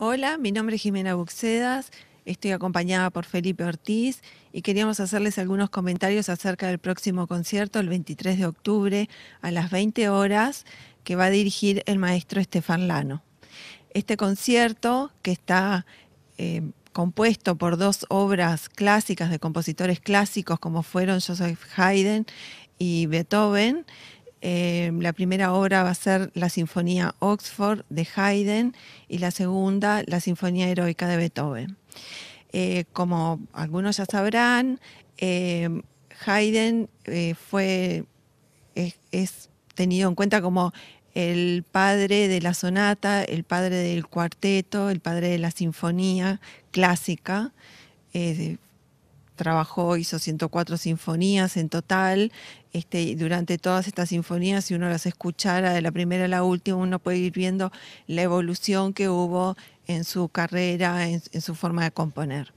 Hola, mi nombre es Jimena Buxedas, estoy acompañada por Felipe Ortiz y queríamos hacerles algunos comentarios acerca del próximo concierto el 23 de octubre a las 20 horas que va a dirigir el maestro Estefan Lano. Este concierto que está eh, compuesto por dos obras clásicas de compositores clásicos como fueron Joseph Haydn y Beethoven, eh, la primera obra va a ser la Sinfonía Oxford de Haydn y la segunda la Sinfonía Heroica de Beethoven. Eh, como algunos ya sabrán, eh, Haydn fue, es, es, tenido en cuenta como el padre de la sonata, el padre del cuarteto, el padre de la sinfonía clásica trabajó, hizo 104 sinfonías en total. Este, durante todas estas sinfonías, si uno las escuchara de la primera a la última, uno puede ir viendo la evolución que hubo en su carrera, en, su forma de componer.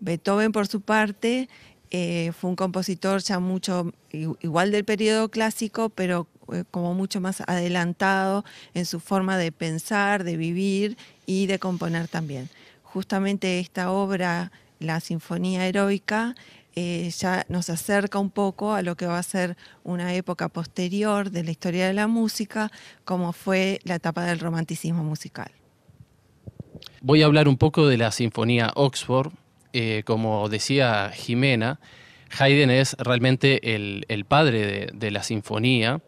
Beethoven, por su parte, eh, fue un compositor ya mucho, igual del periodo clásico, pero eh, como mucho más adelantado en su forma de pensar, de vivir y de componer también. Justamente esta obra la Sinfonía Heroica eh, ya nos acerca un poco a lo que va a ser una época posterior de la historia de la música, como fue la etapa del romanticismo musical. Voy a hablar un poco de la Sinfonía Oxford. Eh, como decía Jimena, Haydn es realmente el, padre de, la sinfonía.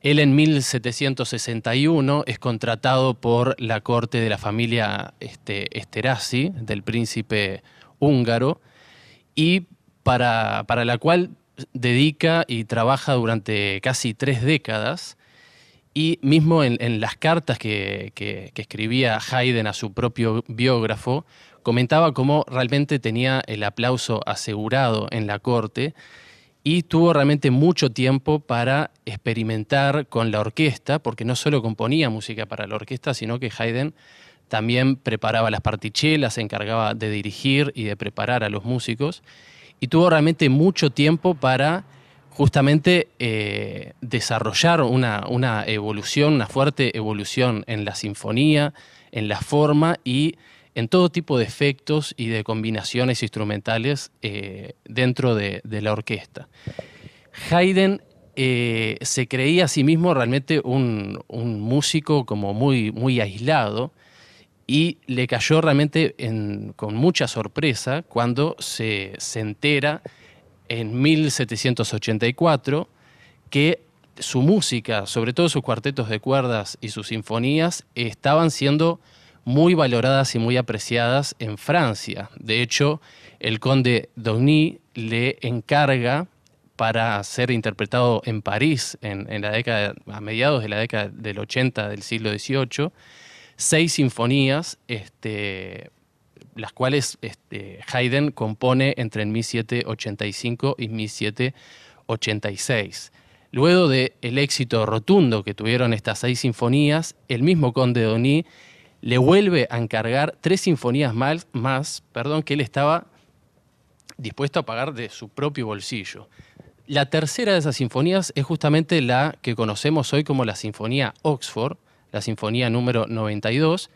Él en 1761 es contratado por la corte de la familia este, del príncipe húngaro y para, la cual dedica y trabaja durante casi tres décadas. Y mismo en, las cartas que, que, escribía Haydn a su propio biógrafo, comentaba cómo realmente tenía el aplauso asegurado en la corte y tuvo realmente mucho tiempo para experimentar con la orquesta, porque no solo componía música para la orquesta, sino que Haydn también preparaba las partichelas, se encargaba de dirigir y de preparar a los músicos. Y tuvo realmente mucho tiempo para justamente eh, desarrollar una, una, evolución, una fuerte evolución en la sinfonía, en la forma y en todo tipo de efectos y de combinaciones instrumentales eh, dentro de, la orquesta. Haydn eh, se creía a sí mismo realmente un, un músico como muy, muy aislado, y le cayó realmente con mucha sorpresa cuando se, entera en 1784 que su música, sobre todo sus cuartetos de cuerdas y sus sinfonías, estaban siendo muy valoradas y muy apreciadas en Francia. De hecho, el conde Daugny le encarga para ser interpretado en París en, la década, a mediados de la década del 80 del siglo XVIII, seis sinfonías, este, las cuales este, Haydn compone entre 1785 y 1786. Luego del el éxito rotundo que tuvieron estas seis sinfonías, el mismo conde Doní le vuelve a encargar tres sinfonías más, más perdón, que él estaba dispuesto a pagar de su propio bolsillo. La tercera de esas sinfonías es justamente la que conocemos hoy como la Sinfonía Oxford, la Sinfonía número 92,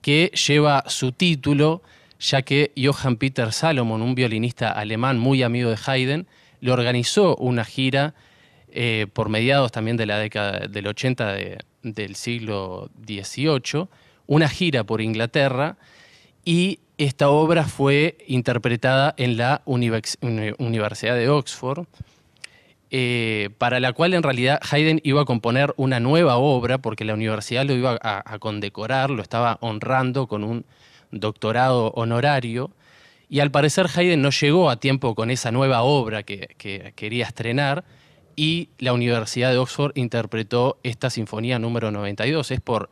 que lleva su título, ya que Johann Peter Salomon, un violinista alemán muy amigo de Haydn, le organizó una gira eh, por mediados también de la década del 80 del siglo XVIII, una gira por Inglaterra, y esta obra fue interpretada en la Universidad de Oxford eh, para la cual en realidad Haydn iba a componer una nueva obra, porque la universidad lo iba a, condecorar, lo estaba honrando con un doctorado honorario, y al parecer Haydn no llegó a tiempo con esa nueva obra que, quería estrenar, y la Universidad de Oxford interpretó esta Sinfonía número 92. Es por,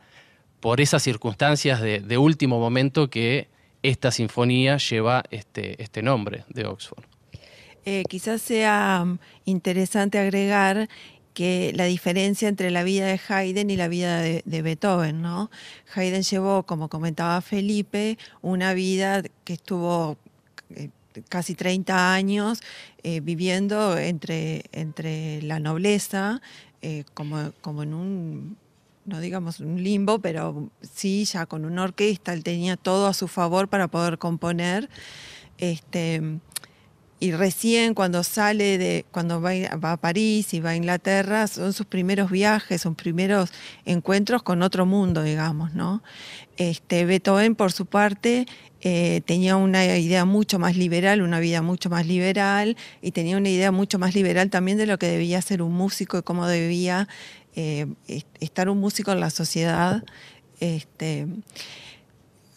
esas circunstancias de, último momento que esta sinfonía lleva este, este nombre de Oxford. Eh, quizás sea mm, interesante agregar que la diferencia entre la vida de Haydn y la vida de, Beethoven, ¿no? Haydn llevó, como comentaba Felipe, una vida que estuvo eh, casi 30 años eh, viviendo entre, entre la nobleza, como, como en un no digamos un limbo, pero sí, ya con una orquesta, él tenía todo a su favor para poder componer. Este, y recién cuando sale de, cuando va, a París y va a Inglaterra, son sus primeros viajes, son primeros encuentros con otro mundo, digamos, ¿no? Este, Beethoven, por su parte, eh, tenía una idea mucho más liberal, una vida mucho más liberal, y tenía una idea mucho más liberal también de lo que debía ser un músico y cómo debía eh, estar un músico en la sociedad. Este,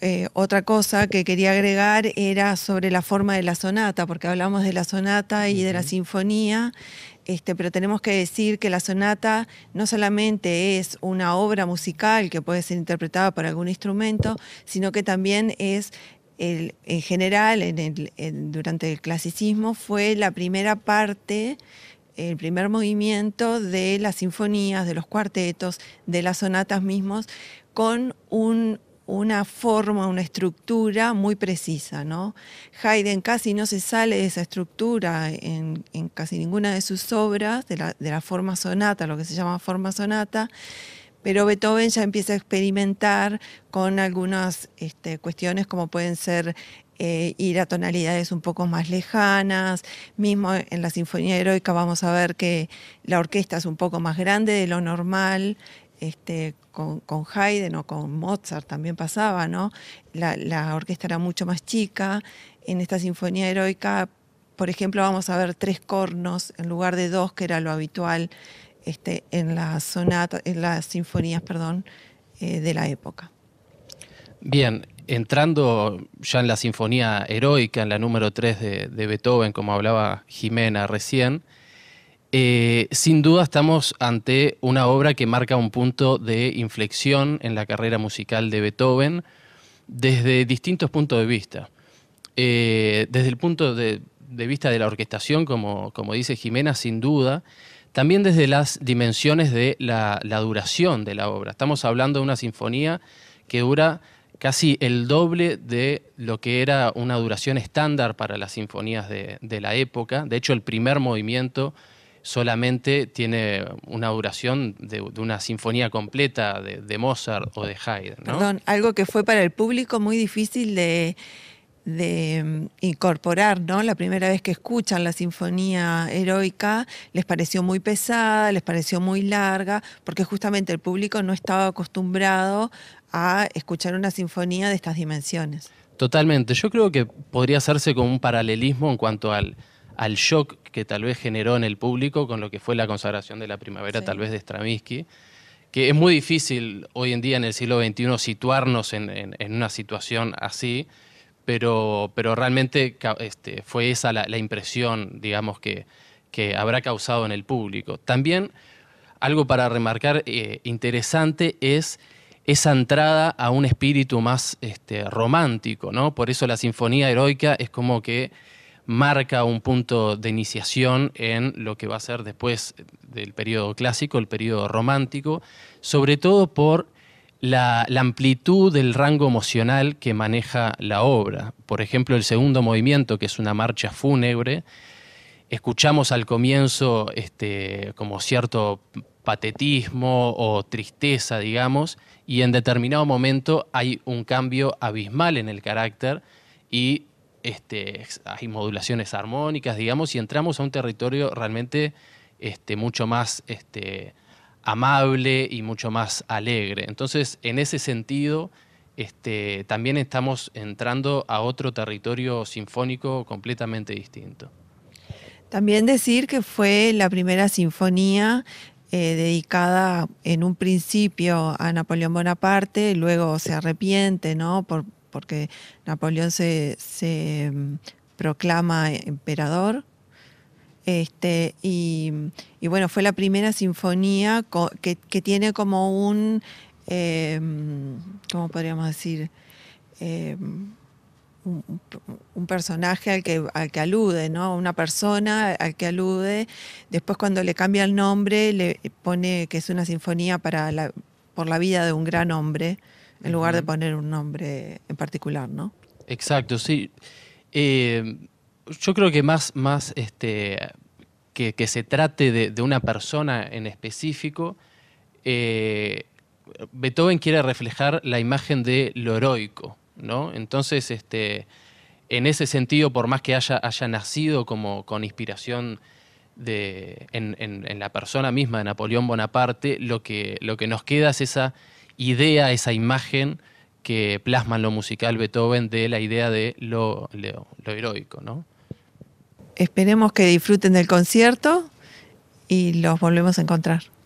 eh, otra cosa que quería agregar era sobre la forma de la sonata, porque hablamos de la sonata y de la sinfonía, este, pero tenemos que decir que la sonata no solamente es una obra musical que puede ser interpretada por algún instrumento, sino que también es en general, durante el clasicismo, fue la primera parte, el primer movimiento de las sinfonías, de los cuartetos, de las sonatas mismos, con un, una forma, una estructura muy precisa, ¿no? Haydn casi no se sale de esa estructura en, casi ninguna de sus obras, de la, de la, forma sonata, lo que se llama forma sonata, pero Beethoven ya empieza a experimentar con algunas este, cuestiones como pueden ser eh, ir a tonalidades un poco más lejanas. Mismo en la Sinfonía Heroica vamos a ver que la orquesta es un poco más grande de lo normal, este, con, Haydn o con Mozart también pasaba, La, orquesta era mucho más chica. En esta Sinfonía Heroica, por ejemplo, vamos a ver tres cornos en lugar de dos, que era lo habitual este, en, en las sinfonías perdón, eh, de la época. Bien, entrando ya en la Sinfonía Heroica, en la número 3 de Beethoven, como hablaba Jimena recién, eh, sin duda estamos ante una obra que marca un punto de inflexión en la carrera musical de Beethoven desde distintos puntos de vista. Eh, desde el punto de, vista de la orquestación, como, dice Jimena, sin duda, también desde las dimensiones de la, duración de la obra. Estamos hablando de una sinfonía que dura casi el doble de lo que era una duración estándar para las sinfonías de la época. De hecho, el primer movimiento solamente tiene una duración de, una sinfonía completa de, Mozart o de Haydn. Perdón, algo que fue para el público muy difícil de, de mm, incorporar, ¿no? La primera vez que escuchan la sinfonía heroica les pareció muy pesada, les pareció muy larga, porque justamente el público no estaba acostumbrado a escuchar una sinfonía de estas dimensiones. Totalmente. Yo creo que podría hacerse como un paralelismo en cuanto al, al shock que tal vez generó en el público con lo que fue la consagración de la primavera, tal vez de Stravinsky, que es muy difícil hoy en día en el siglo XXI situarnos en, una situación así, pero, pero realmente este, fue esa la, impresión, digamos, que, que habrá causado en el público. También algo para remarcar eh, interesante es esa entrada a un espíritu más este, romántico, ¿no? Por eso la Sinfonía Heroica es como que marca un punto de iniciación en lo que va a ser después del periodo clásico, el periodo romántico, sobre todo por la, amplitud del rango emocional que maneja la obra. Por ejemplo, el segundo movimiento, que es una marcha fúnebre, escuchamos al comienzo este, como cierto patetismo o tristeza, digamos, y en determinado momento hay un cambio abismal en el carácter y este, hay modulaciones armónicas, digamos, y entramos a un territorio realmente este, mucho más este, amable y mucho más alegre. Entonces, en ese sentido, este, también estamos entrando a otro territorio sinfónico completamente distinto. También decir que fue la primera sinfonía eh, dedicada en un principio a Napoleón Bonaparte, luego se arrepiente, ¿no? Por, porque Napoleón se, mm, proclama emperador. Este, y, bueno, fue la primera sinfonía que, tiene como un, eh, ¿cómo podríamos decir? Eh, un, personaje al que, alude, ¿no? Una persona al que alude. Después cuando le cambia el nombre, le pone que es una sinfonía por la vida de un gran hombre en lugar de poner un nombre en particular, ¿no? Exacto, sí. Eh, yo creo que más, más este, que, se trate de, una persona en específico, eh, Beethoven quiere reflejar la imagen de lo heroico, ¿no? Entonces, este, en ese sentido, por más que haya, haya nacido como con inspiración de, en, la persona misma de Napoleón Bonaparte, lo que, lo que nos queda es esa idea, esa imagen que plasma lo musical Beethoven de la idea de lo, lo heroico. ¿no? Esperemos que disfruten del concierto y los volvemos a encontrar.